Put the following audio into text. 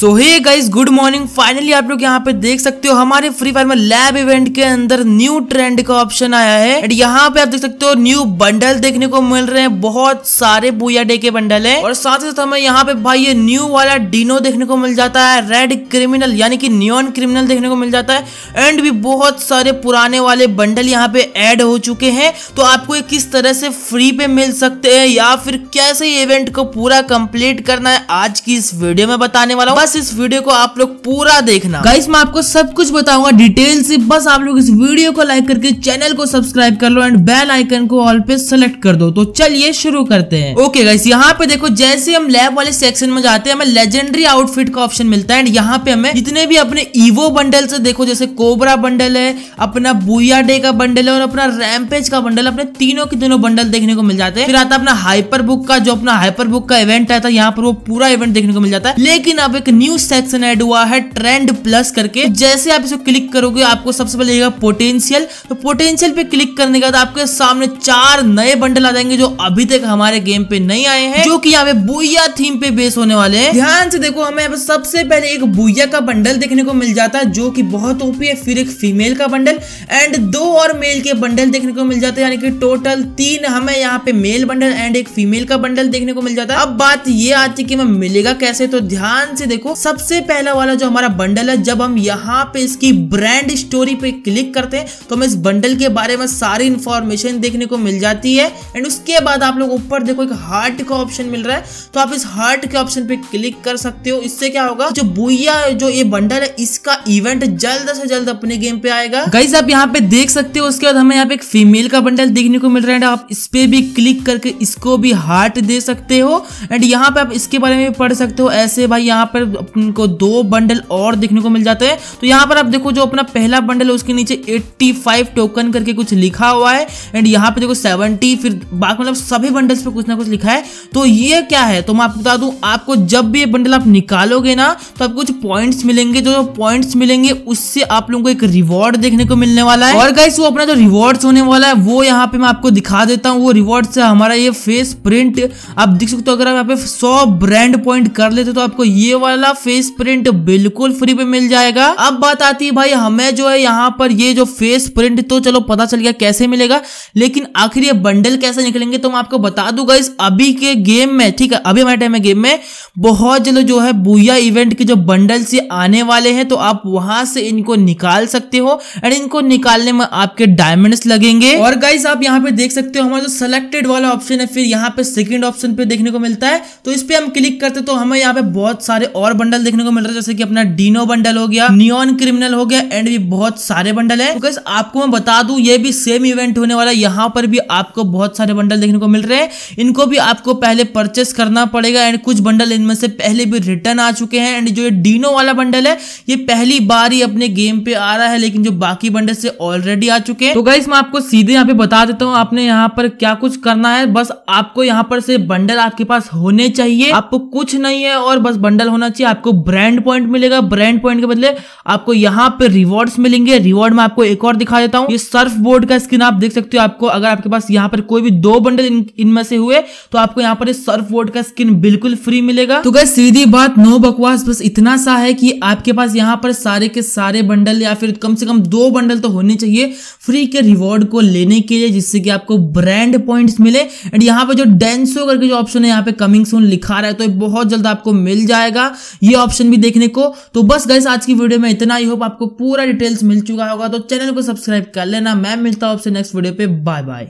सो hey guys good morning finally आप लोग यहाँ पे देख सकते हो हमारे फ्री फायर में लैब इवेंट के अंदर न्यू ट्रेंड का ऑप्शन आया है एंड यहाँ पे आप देख सकते हो न्यू बंडल देखने को मिल रहे हैं बहुत सारे बुया डे के बंडल है और साथ ही साथ हमें यहाँ पे भाई ये न्यू वाला डिनो देखने को मिल जाता है रेड क्रिमिनल यानी कि न्यून क्रिमिनल देखने को मिल जाता है एंड भी बहुत सारे पुराने वाले बंडल यहाँ पे एड हो चुके हैं तो आपको ये किस तरह से फ्री पे मिल सकते हैं या फिर कैसे इवेंट को पूरा कंप्लीट करना है आज की इस वीडियो में बताने वाला हूँ बस इस वीडियो को आप लोग पूरा देखना गाइस मैं आपको सब कुछ बताऊंगा डिटेल से बस आप लोग इस वीडियो को लाइक करके चैनल को सब्सक्राइब कर लो एंड बेल आइकन को ऑल पे सेलेक्ट कर दो तो चलिए शुरू करते हैं ओके गाइस यहाँ पे देखो जैसे हम लैब वाले सेक्शन में जाते हैं हमें लेजेंडरी आउटफिट का ऑप्शन मिलता है एंड यहाँ पे हमें जितने भी अपने ईवो बंडल से देखो जैसे कोबरा बंडल है अपना बुया डे का बंडल है और अपना रैमपेज का बंडल अपने तीनों के तीनों बंडल देखने को मिल जाते हैं फिर आता है अपना हाइपर बुक का जो अपना हाइपर बुक का इवेंट आया था यहाँ पर वो पूरा इवेंट देखने को मिल जाता है लेकिन अब एक न्यू सेक्शन एड हुआ है ट्रेंड प्लस करके जैसे आप इसे क्लिक करोगे आपको सबसे पहले लगेगा पोटेंशियल तो पोटेंशियल पे क्लिक करने के बाद आपके सामने चार नए बंडल आ जाएंगे जो अभी तक हमारे गेम पे नहीं आए हैं जो कि यहाँ पे बुया थीम पे बेस होने वाले हैं ध्यान से देखो हमें सबसे पहले एक बुया का बंडल देखने को मिल जाता है जो कि बहुत ओपी है फिर एक फीमेल का बंडल एंड दो और मेल के बंडल देखने को मिल जाते हैं यानी कि टोटल तीन हमें यहाँ पे मेल बंडल एंड एक फीमेल का बंडल देखने को मिल जाता है अब बात ये आती है कि हमें मिलेगा कैसे तो ध्यान से देखो देखो सबसे पहला वाला जो हमारा बंडल है जब हम यहाँ पे इसकी ब्रांड स्टोरी पे क्लिक करते हैं तो हमें इस बंडल के बारे में सारी इंफॉर्मेशन देखने को मिल जाती है एंड उसके बाद आप लोग ऊपर देखो एक हार्ट का ऑप्शन मिल रहा है तो आप इस हार्ट के ऑप्शन पे क्लिक कर सकते हो इससे क्या होगा जो बुया जो ये बंडल है इसका इवेंट जल्द से जल्द अपने गेम पे आएगा गाइज आप यहाँ पे देख सकते हो उसके बाद हमें यहाँ पे एक फीमेल का बंडल देखने को मिल रहा है आप इस पे भी क्लिक करके इसको भी हार्ट दे सकते हो एंड यहाँ पे आप इसके बारे में पढ़ सकते हो ऐसे भाई यहाँ पर अपन को दो बंडल और देखने को मिल जाते हैं तो यहाँ पर आप देखो जो अपना पहला बंडल है उसके नीचे 85 टोकन करके कुछ लिखा हुआ है एंड यहाँ पे देखो 70 फिर बाकी मतलब सभी बंडल्स पे कुछ ना कुछ लिखा है तो ये क्या है तो मैं आपको बता दूं आपको जब भी ये बंडल आप निकालोगे ना तो आपको कुछ पॉइंट्स मिलेंगे जो पॉइंट्स मिलेंगे उससे आप लोगों को एक रिवॉर्ड देखने को मिलने वाला है और गाइस वो अपना जो रिवॉर्ड होने वाला है वो यहाँ पे मैं आपको दिखा देता हूँ वो रिवॉर्ड से हमारा ये फेस प्रिंट आप देख सकते हो अगर आप यहाँ पे सौ ब्रांड पॉइंट कर लेते तो आपको ये वाला वाला फेस प्रिंट बिल्कुल फ्री में मिल जाएगा अब बात आती है भाई हमें जो है यहाँ पर ये जो फेस प्रिंट तो चलो पता चल गया कैसे मिलेगा लेकिन आखिर ये बंडल कैसे निकलेंगे तो मैं आपको बता दूंगा इस अभी के गेम में ठीक है अभी हमारे टाइम में गेम में बहुत जल्द जो है बुया इवेंट के जो बंडल से आने वाले हैं तो आप वहां से इनको निकाल सकते हो एंड इनको निकालने में आपके डायमंड लगेंगे और गाइस आप यहाँ पे देख सकते हो हमारा जो सिलेक्टेड वाला ऑप्शन है फिर यहाँ पे सेकेंड ऑप्शन पे देखने को मिलता है तो इस पर हम क्लिक करते तो हमें यहाँ पे बहुत सारे और और बंडल देखने को मिल रहा है जैसे कि अपना डीनो बंडल हो गया नियोन क्रिमिनल हो गया एंड भी बहुत सारे बंडल है तो आपको मैं बता दू ये भी सेम इवेंट होने वाला है यहाँ पर भी आपको बहुत सारे बंडल देखने को मिल रहे हैं इनको भी आपको पहले परचेस करना पड़ेगा एंड कुछ बंडल इनमें से पहले भी रिटर्न आ चुके हैं एंड जो ये डीनो वाला बंडल है ये पहली बार ही अपने गेम पे आ रहा है लेकिन जो बाकी बंडल से ऑलरेडी आ चुके हैं तो गाइस मैं आपको सीधे यहाँ पे बता देता हूँ आपने यहाँ पर क्या कुछ करना है बस आपको यहाँ पर से बंडल आपके पास होने चाहिए आपको कुछ नहीं है और बस बंडल होना नीचे आपको ब्रांड पॉइंट मिलेगा ब्रांड पॉइंट के बदले आपको यहाँ पे रिवॉर्ड्स मिलेंगे रिवॉर्ड में आपको एक और दिखा देता हूँ ये सर्फ बोर्ड का स्क्रीन आप देख सकते हो आपको अगर आपके पास यहाँ पर कोई भी दो बंडल इनमें से हुए तो आपको यहाँ पर सर्फ बोर्ड का स्क्रीन बिल्कुल फ्री मिलेगा तो गए सीधी बात नो बकवास बस इतना सा है कि आपके पास यहाँ पर सारे के सारे बंडल या फिर कम से कम दो बंडल तो होने चाहिए फ्री के रिवॉर्ड को लेने के लिए जिससे कि आपको ब्रांड पॉइंट्स मिले एंड यहाँ पर जो डेंसो करके जो ऑप्शन है यहाँ पे कमिंग सून लिखा रहा है तो बहुत जल्द आपको मिल जाएगा ये ऑप्शन भी देखने को तो बस गाइस आज की वीडियो में इतना ही होप आपको पूरा डिटेल्स मिल चुका होगा तो चैनल को सब्सक्राइब कर लेना मैं मिलता हूं आपसे नेक्स्ट वीडियो पे बाय बाय